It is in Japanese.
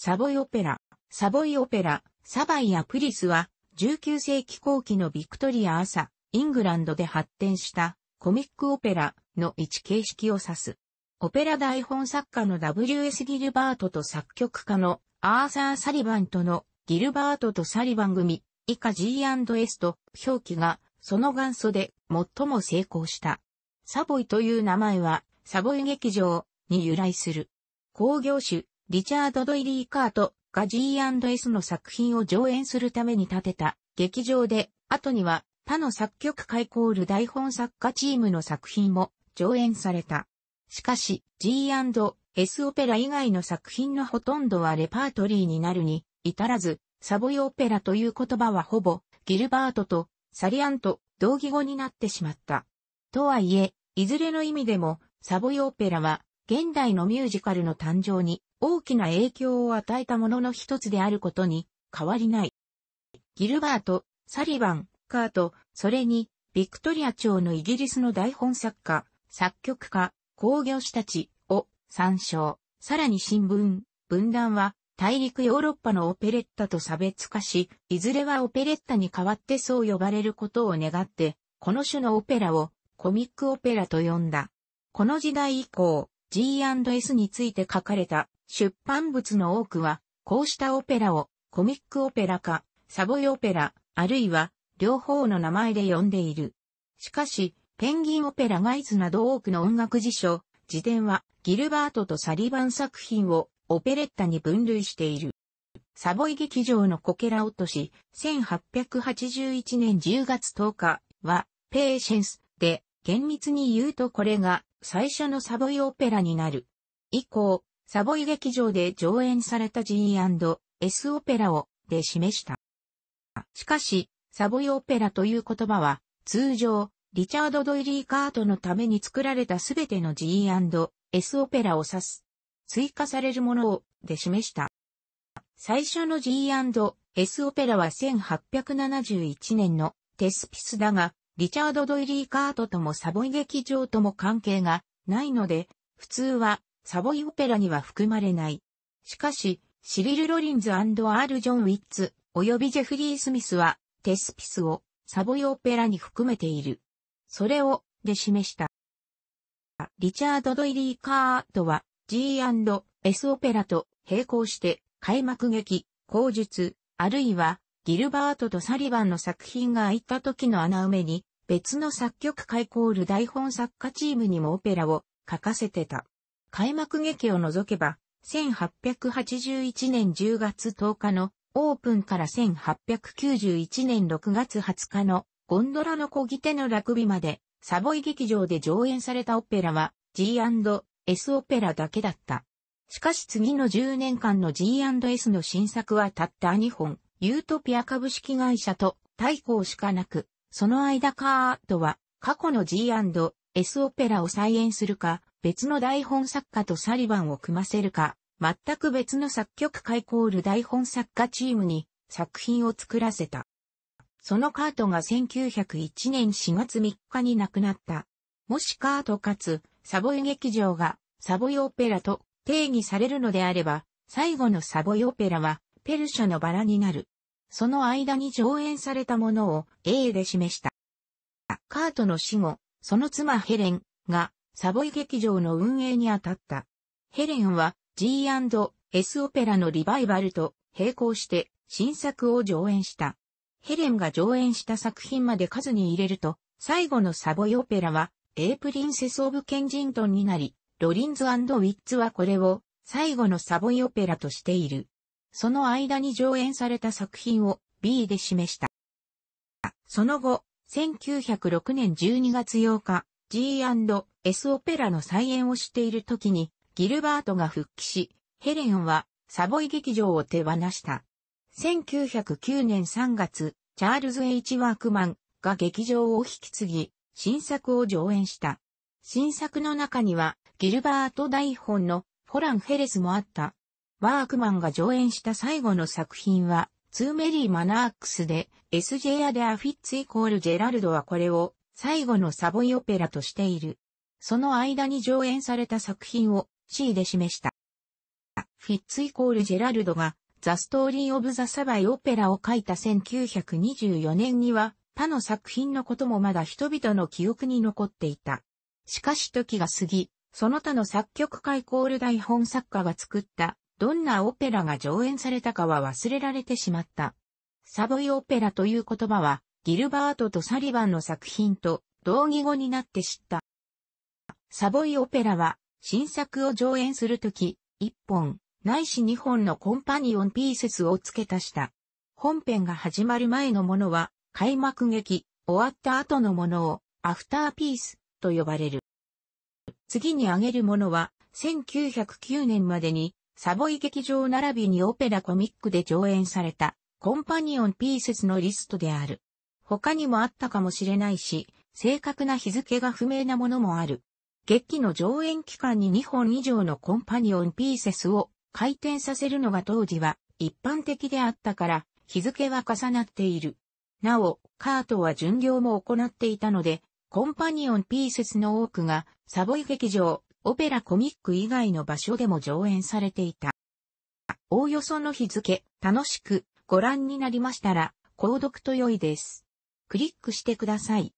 サボイオペラ。サボイオペラ、サバイアプリスは、19世紀後期のビクトリア朝、イングランドで発展したコミックオペラの一形式を指す。オペラ台本作家の W.S. ギルバートと作曲家のアーサー・サリバンとのギルバートとサリバン組以下 G&S と表記がその元祖で最も成功した。サボイという名前はサボイ劇場に由来する。工業種リチャード・ドイリー・カートが G&S の作品を上演するために建てた劇場で、後には他の作曲家イコール台本作家チームの作品も上演された。しかし G&S オペラ以外の作品のほとんどはレパートリーになるに至らず、サボイオペラという言葉はほぼギルバートとサリアンと同義語になってしまった。とはいえ、いずれの意味でもサボイオペラは現代のミュージカルの誕生に大きな影響を与えたものの一つであることに変わりない。ギルバート、サリバン、カート、それに、ビクトリア朝のイギリスの台本作家、作曲家、工業士たちを参照。さらに新聞、分断は、大陸ヨーロッパのオペレッタと差別化し、いずれはオペレッタに代わってそう呼ばれることを願って、この種のオペラをコミックオペラと呼んだ。この時代以降、G&S について書かれた出版物の多くは、こうしたオペラをコミックオペラか、サボイオペラ、あるいは両方の名前で呼んでいる。しかし、ペンギンオペラガイズなど多くの音楽辞書、辞典はギルバートとサリバン作品をオペレッタに分類している。サボイ劇場のコケラ落とし、1881年10月10日は、ペーシェンスで厳密に言うとこれが最初のサボイオペラになる。以降、サボイ劇場で上演された G&S オペラをで示した。しかし、サボイオペラという言葉は、通常、リチャード・ドイリー・カートのために作られたすべての G&S オペラを指す。追加されるものを、で示した。最初の G&S オペラは1871年のテスピスだが、リチャード・ドイリー・カートともサボイ劇場とも関係がないので、普通はサボイオペラには含まれない。しかし、シリル・ロリンズアール・ジョン・ウィッツ、及びジェフリー・スミスは、テスピスをサボイオペラに含めている。それを、で示した。リチャード・ドイリー・カートは G&S オペラと並行して開幕劇、口述、あるいはギルバートとサリバンの作品が空いた時の穴埋めに別の作曲家イコール台本作家チームにもオペラを書かせてた。開幕劇を除けば、1881年10月10日のオープンから1891年6月20日のゴンドラの小ぎ手のラグビまでサボイ劇場で上演されたオペラは G&S オペラだけだった。しかし次の10年間の G&S の新作はたった2本、ユートピア株式会社と対抗しかなく、その間カートは過去の G&S オペラを再演するか、別の台本作家とサリバンを組ませるか、全く別の作曲家イコール台本作家チームに作品を作らせた。そのカートが1901年4月3日に亡くなった。もしカートかつ、サボイ劇場がサボイオペラと定義されるのであれば、最後のサボイオペラはペルシャのバラになる。その間に上演されたものを A で示した。カートの死後、その妻ヘレンがサボイ劇場の運営に当たった。ヘレンは G&S オペラのリバイバルと並行して新作を上演した。ヘレンが上演した作品まで数に入れると、最後のサボイオペラは、A プリンセス・オブ・ケンジントンになり、ロリンズ・ウィッツはこれを最後のサボイオペラとしている。その間に上演された作品を B で示した。その後、1906年12月8日、G&S オペラの再演をしている時に、ギルバートが復帰し、ヘレンはサボイ劇場を手放した。1909年3月、チャールズ・ H・ ワークマンが劇場を引き継ぎ、新作を上演した。新作の中には、ギルバート台本のホラン・ヘレスもあったワークマンが上演した最後の作品は、ツーメリー・マナークスで、SJ アデアフィッツイコールジェラルドはこれを最後のサボイオペラとしている。その間に上演された作品を C で示した。フィッツイコールジェラルドがザ・ストーリー・オブ・ザ・サバイ・オペラを書いた1924年には、他の作品のこともまだ人々の記憶に残っていた。しかし時が過ぎ、その他の作曲家コール台本作家が作ったどんなオペラが上演されたかは忘れられてしまった。サボイオペラという言葉は、ギルバートとサリバンの作品と同義語になって知った。サボイオペラは、新作を上演するとき、一本、ないし二本のコンパニオンピーセスを付け足した。本編が始まる前のものは、開幕劇、終わった後のものを、アフターピース、と呼ばれる。次に挙げるものは、1909年までにサボイ劇場並びにオペラコミックで上演された、コンパニオンピーセスのリストである。他にもあったかもしれないし、正確な日付が不明なものもある。劇の上演期間に2本以上のコンパニオンピーセスを回転させるのが当時は一般的であったから、日付は重なっている。なお、カートは巡業も行っていたので、コンパニオンピーセスの多くがサボイ劇場、オペラコミック以外の場所でも上演されていた。おおよその日付、楽しくご覧になりましたら、購読と良いです。クリックしてください。